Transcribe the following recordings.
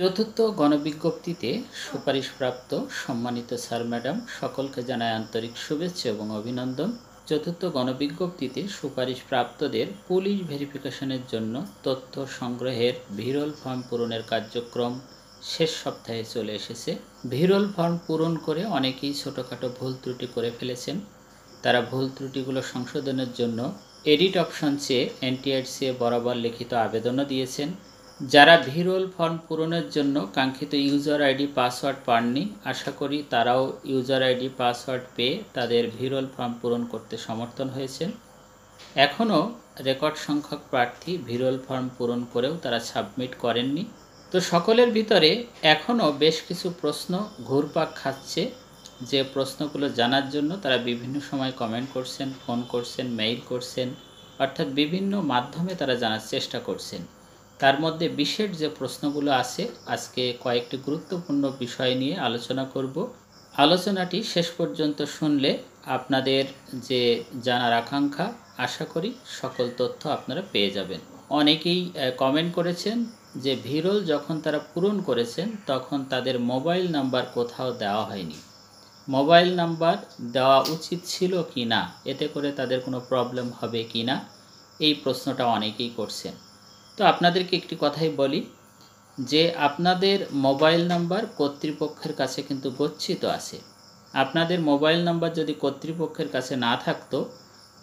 চতুর্থ গণবিজ্ঞপ্তিতে সুপারিশপ্রাপ্ত সম্মানিত sir madam সকলকে জানায় আন্তরিক শুভেচ্ছা এবং অভিনন্দন চতুর্থ গণবিজ্ঞপ্তিতে সুপারিশপ্রাপ্তদের পুলিশ ভেরিফিকেশনের জন্য তথ্য সংগ্রহের ভিরল ফর্ম পূরণের কার্যক্রম শেষ সপ্তাহে চলে এসেছে ভিরল ফর্ম পূরণ করে অনেকেই ছোটোখাটো ভুল ত্রুটি করে ফেলেছেন তারা ভুল ত্রুটিগুলো সংশোধনের জন্য এডিট অপশন চেয়ে এনটিআরসিএ বরাবর লিখিত আবেদনও দিয়েছেন যারা ভিরোল ফর্ম পূরণের জন্য কাঙ্ক্ষিত ইউজার আইডি পাসওয়ার্ড পাননি আশা করি তারাও ইউজার আইডি পাসওয়ার্ড পেয়ে তাদের ভিরোল ফর্ম পূরণ করতে সমর্থন হয়েছেন এখনও রেকর্ড সংখ্যক প্রার্থী ভিরোল ফর্ম পূরণ করেও তারা সাবমিট করেননি তো সকলের ভিতরে এখনও বেশ কিছু প্রশ্ন ঘুরপাক খাচ্ছে যে প্রশ্নগুলো জানার জন্য তারা বিভিন্ন সময় কমেন্ট করছেন ফোন করছেন মেইল করছেন অর্থাৎ বিভিন্ন মাধ্যমে তারা জানার চেষ্টা করছেন তার মধ্যে বিশেষ যে প্রশ্নগুলো আছে আজকে কয়েকটি গুরুত্বপূর্ণ বিষয় নিয়ে আলোচনা করব আলোচনাটি শেষ পর্যন্ত শুনলে আপনাদের যে জানার আকাঙ্ক্ষা আশা করি সকল তথ্য আপনারা পেয়ে যাবেন অনেকেই কমেন্ট করেছেন যে ভিরল যখন তারা পূরণ করেছেন তখন তাদের মোবাইল নাম্বার কোথাও দেওয়া হয়নি মোবাইল নাম্বার দেওয়া উচিত ছিল কি না এতে করে তাদের কোনো প্রবলেম হবে কি না এই প্রশ্নটা অনেকেই করছেন তো আপনাদেরকে একটি কথাই বলি যে আপনাদের মোবাইল নাম্বার কর্তৃপক্ষের কাছে কিন্তু গচ্ছিত আছে আপনাদের মোবাইল নাম্বার যদি কর্তৃপক্ষের কাছে না থাকতো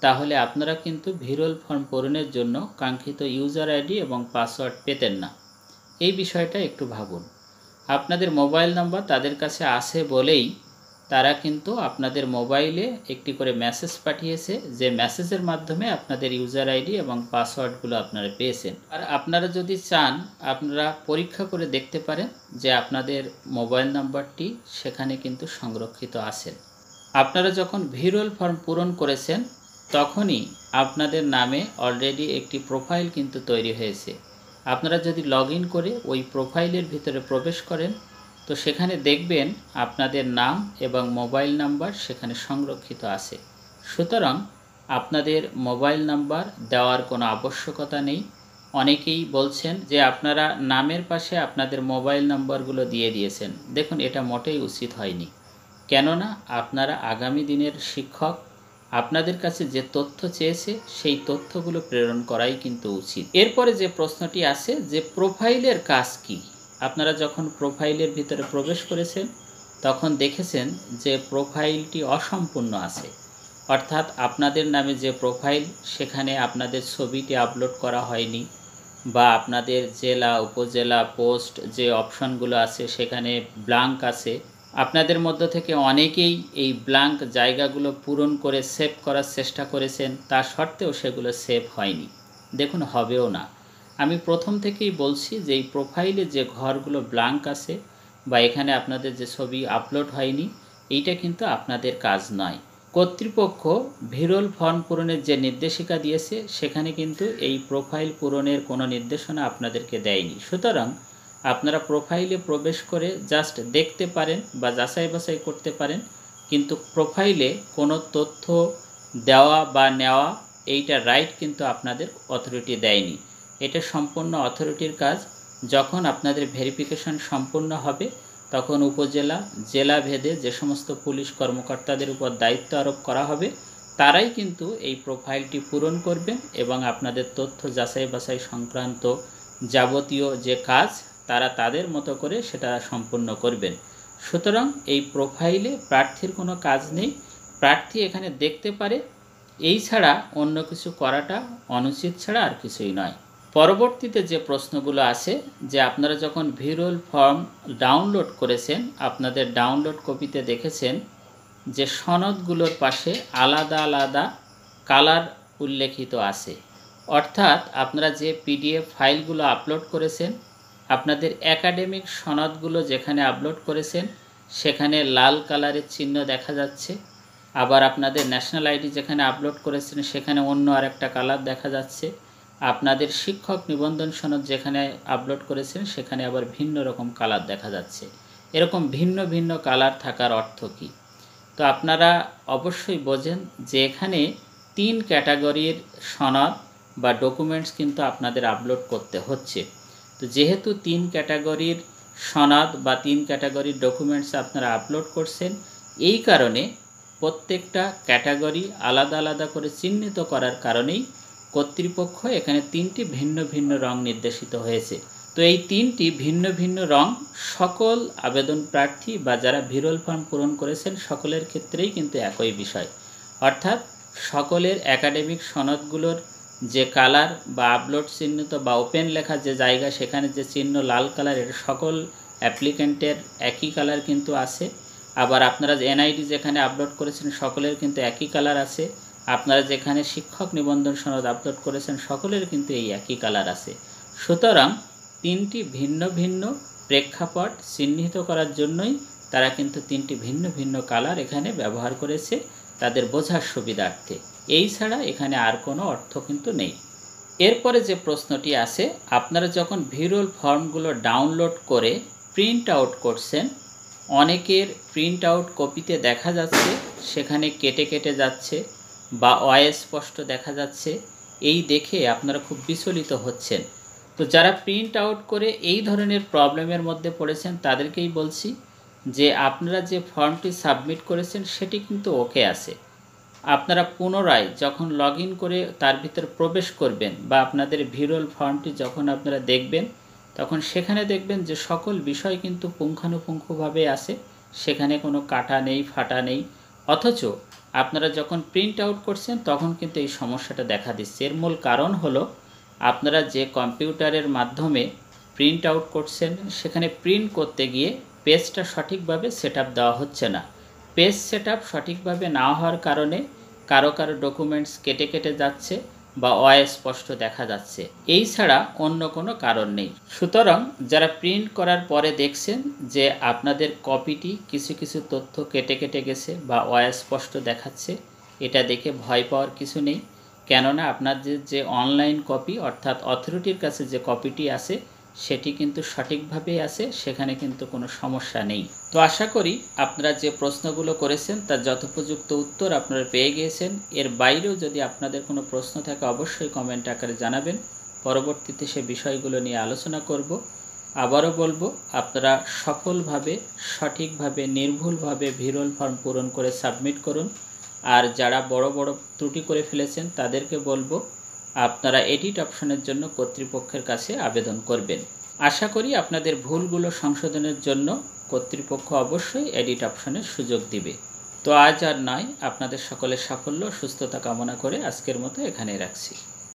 তাহলে আপনারা কিন্তু ভিরল ফর্ম পূরণের জন্য কাঙ্ক্ষিত ইউজার আইডি এবং পাসওয়ার্ড পেতেন না এই বিষয়টা একটু ভাবুন আপনাদের মোবাইল নাম্বার তাদের কাছে আছে বলেই তারা কিন্তু আপনাদের মোবাইলে একটি করে মেসেজ পাঠিয়েছে যে মেসেজের মাধ্যমে আপনাদের ইউজার আইডি এবং পাসওয়ার্ডগুলো আপনারা পেয়েছেন আর আপনারা যদি চান আপনারা পরীক্ষা করে দেখতে পারেন যে আপনাদের মোবাইল নাম্বারটি সেখানে কিন্তু সংরক্ষিত আছে আপনারা যখন ভিরুয়াল ফর্ম পূরণ করেছেন তখনই আপনাদের নামে অলরেডি একটি প্রোফাইল কিন্তু তৈরি হয়েছে আপনারা যদি লগ করে ওই প্রোফাইলের ভিতরে প্রবেশ করেন তো সেখানে দেখবেন আপনাদের নাম এবং মোবাইল নাম্বার সেখানে সংরক্ষিত আছে সুতরাং আপনাদের মোবাইল নাম্বার দেওয়ার কোনো আবশ্যকতা নেই অনেকেই বলছেন যে আপনারা নামের পাশে আপনাদের মোবাইল নাম্বারগুলো দিয়ে দিয়েছেন দেখুন এটা মোটেই উচিত হয়নি কেননা আপনারা আগামী দিনের শিক্ষক আপনাদের কাছে যে তথ্য চেয়েছে সেই তথ্যগুলো প্রেরণ করাই কিন্তু উচিত এরপরে যে প্রশ্নটি আছে যে প্রোফাইলের কাজ কী আপনারা যখন প্রোফাইলের ভিতরে প্রবেশ করেছেন তখন দেখেছেন যে প্রোফাইলটি অসম্পূর্ণ আছে অর্থাৎ আপনাদের নামে যে প্রোফাইল সেখানে আপনাদের ছবিটি আপলোড করা হয়নি বা আপনাদের জেলা উপজেলা পোস্ট যে অপশনগুলো আছে সেখানে ব্লাঙ্ক আছে আপনাদের মধ্য থেকে অনেকেই এই ব্লাঙ্ক জায়গাগুলো পূরণ করে সেভ করার চেষ্টা করেছেন তা সত্ত্বেও সেগুলো সেভ হয়নি দেখুন হবেও না আমি প্রথম থেকেই বলছি যে এই প্রোফাইলে যে ঘরগুলো ব্লাঙ্ক আছে বা এখানে আপনাদের যে ছবি আপলোড হয়নি এইটা কিন্তু আপনাদের কাজ নয় কর্তৃপক্ষ ভিরল ফর্ম পূরণের যে নির্দেশিকা দিয়েছে সেখানে কিন্তু এই প্রোফাইল পূরণের কোনো নির্দেশনা আপনাদেরকে দেয়নি সুতরাং আপনারা প্রোফাইলে প্রবেশ করে জাস্ট দেখতে পারেন বা যাচাই বাছাই করতে পারেন কিন্তু প্রোফাইলে কোনো তথ্য দেওয়া বা নেওয়া এইটা রাইট কিন্তু আপনাদের অথরিটি দেয়নি এটা সম্পূর্ণ অথরিটির কাজ যখন আপনাদের ভেরিফিকেশন সম্পূর্ণ হবে তখন উপজেলা জেলা ভেদে যে সমস্ত পুলিশ কর্মকর্তাদের উপর দায়িত্ব আরোপ করা হবে তারাই কিন্তু এই প্রোফাইলটি পূরণ করবেন এবং আপনাদের তথ্য যাচাই বাছাই সংক্রান্ত যাবতীয় যে কাজ তারা তাদের মতো করে সেটা সম্পূর্ণ করবেন সুতরাং এই প্রোফাইলে প্রার্থীর কোনো কাজ নেই প্রার্থী এখানে দেখতে পারে এই ছাড়া অন্য কিছু করাটা অনুচিত ছাড়া আর কিছুই নয় পরবর্তীতে যে প্রশ্নগুলো আছে যে আপনারা যখন ভিরুল ফর্ম ডাউনলোড করেছেন আপনাদের ডাউনলোড কপিতে দেখেছেন যে সনদগুলোর পাশে আলাদা আলাদা কালার উল্লেখিত আছে অর্থাৎ আপনারা যে পিডিএফ ফাইলগুলো আপলোড করেছেন আপনাদের একাডেমিক সনদগুলো যেখানে আপলোড করেছেন সেখানে লাল কালারের চিহ্ন দেখা যাচ্ছে আবার আপনাদের ন্যাশনাল আইডি যেখানে আপলোড করেছেন সেখানে অন্য আরেকটা কালার দেখা যাচ্ছে আপনাদের শিক্ষক নিবন্ধন সনদ যেখানে আপলোড করেছেন সেখানে আবার ভিন্ন রকম কালার দেখা যাচ্ছে এরকম ভিন্ন ভিন্ন কালার থাকার অর্থ কী তো আপনারা অবশ্যই বোঝেন যে এখানে তিন ক্যাটাগরির সনদ বা ডকুমেন্টস কিন্তু আপনাদের আপলোড করতে হচ্ছে তো যেহেতু তিন ক্যাটাগরির সনদ বা তিন ক্যাটাগরির ডকুমেন্টস আপনারা আপলোড করছেন এই কারণে প্রত্যেকটা ক্যাটাগরি আলাদা আলাদা করে চিহ্নিত করার কারণেই কর্তৃপক্ষ এখানে তিনটি ভিন্ন ভিন্ন রং নির্দেশিত হয়েছে তো এই তিনটি ভিন্ন ভিন্ন রং সকল আবেদন প্রার্থী বা যারা ভিরল ফর্ম পূরণ করেছেন সকলের ক্ষেত্রেই কিন্তু একই বিষয় অর্থাৎ সকলের একাডেমিক সনদগুলোর যে কালার বা আপলোড চিহ্নিত বা ওপেন লেখা যে জায়গা সেখানে যে চিহ্ন লাল কালার এটা সকল অ্যাপ্লিক্যান্টের একই কালার কিন্তু আছে আবার আপনারা এনআইডি যেখানে আপলোড করেছেন সকলের কিন্তু একই কালার আছে আপনারা যেখানে শিক্ষক নিবন্ধন সনদ আপলোড করেছেন সকলের কিন্তু এই একই কালার আছে সুতরাং তিনটি ভিন্ন ভিন্ন প্রেক্ষাপট চিহ্নিত করার জন্যই তারা কিন্তু তিনটি ভিন্ন ভিন্ন কালার এখানে ব্যবহার করেছে তাদের বোঝার সুবিধার্থে এই ছাড়া এখানে আর কোনো অর্থ কিন্তু নেই এরপরে যে প্রশ্নটি আছে আপনারা যখন ভিরুয়াল ফর্মগুলো ডাউনলোড করে প্রিন্ট আউট করছেন অনেকের প্রিন্ট আউট কপিতে দেখা যাচ্ছে সেখানে কেটে কেটে যাচ্ছে বা অস্পষ্ট দেখা যাচ্ছে এই দেখে আপনারা খুব বিচলিত হচ্ছেন তো যারা প্রিন্ট আউট করে এই ধরনের প্রবলেমের মধ্যে পড়েছেন তাদেরকেই বলছি যে আপনারা যে ফর্মটি সাবমিট করেছেন সেটি কিন্তু ওকে আছে আপনারা পুনরায় যখন লগ করে তার ভিতর প্রবেশ করবেন বা আপনাদের ভিরল ফর্মটি যখন আপনারা দেখবেন তখন সেখানে দেখবেন যে সকল বিষয় কিন্তু পুঙ্খানুপুঙ্খভাবে আছে সেখানে কোনো কাটা নেই ফাটা নেই অথচ আপনারা যখন প্রিন্ট আউট করছেন তখন কিন্তু এই সমস্যাটা দেখা দিচ্ছে এর মূল কারণ হলো আপনারা যে কম্পিউটারের মাধ্যমে প্রিন্ট আউট করছেন সেখানে প্রিন্ট করতে গিয়ে পেজটা সঠিকভাবে সেট দেওয়া হচ্ছে না পেজ সেট সঠিকভাবে না হওয়ার কারণে কারো কারো ডকুমেন্টস কেটে কেটে যাচ্ছে বা অস্পষ্ট দেখা যাচ্ছে এই ছাড়া অন্য কোনো কারণ নেই সুতরাং যারা প্রিন্ট করার পরে দেখছেন যে আপনাদের কপিটি কিছু কিছু তথ্য কেটে কেটে গেছে বা অস্পষ্ট দেখাচ্ছে এটা দেখে ভয় পাওয়ার কিছু নেই কেননা আপনাদের যে অনলাইন কপি অর্থাৎ অথরিটির কাছে যে কপিটি আছে সেটি কিন্তু সঠিকভাবেই আছে সেখানে কিন্তু কোনো সমস্যা নেই তো আশা করি আপনারা যে প্রশ্নগুলো করেছেন তার যথোপযুক্ত উত্তর আপনারা পেয়ে গিয়েছেন এর বাইরেও যদি আপনাদের কোনো প্রশ্ন থাকে অবশ্যই কমেন্ট আকারে জানাবেন পরবর্তীতে সে বিষয়গুলো নিয়ে আলোচনা করব আবারও বলবো আপনারা সফলভাবে সঠিকভাবে নির্ভুলভাবে ভিরল ফর্ম পূরণ করে সাবমিট করুন আর যারা বড় বড় ত্রুটি করে ফেলেছেন তাদেরকে বলবো আপনারা এডিট অপশনের জন্য কর্তৃপক্ষের কাছে আবেদন করবেন আশা করি আপনাদের ভুলগুলো সংশোধনের জন্য কর্তৃপক্ষ অবশ্যই এডিট অপশনের সুযোগ দিবে তো আজ আর নয় আপনাদের সকলের সাফল্য সুস্থতা কামনা করে আজকের মতো এখানে রাখছি